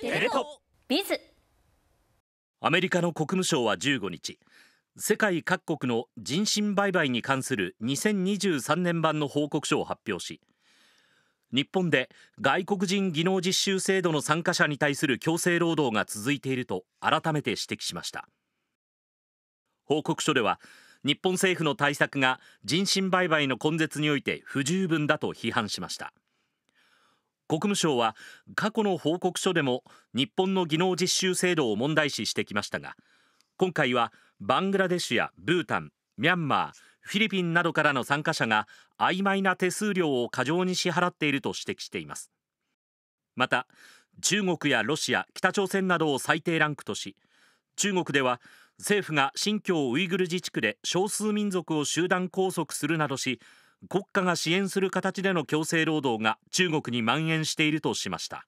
テレトビズアメリカの国務省は15日世界各国の人身売買に関する2023年版の報告書を発表し日本で外国人技能実習制度の参加者に対する強制労働が続いていると改めて指摘しました報告書では日本政府の対策が人身売買の根絶において不十分だと批判しました国務省は過去の報告書でも日本の技能実習制度を問題視してきましたが今回はバングラデシュやブータンミャンマーフィリピンなどからの参加者が曖昧な手数料を過剰に支払っていると指摘していますまた中国やロシア北朝鮮などを最低ランクとし中国では政府が新疆ウイグル自治区で少数民族を集団拘束するなどし国家が支援する形での強制労働が中国に蔓延しているとしました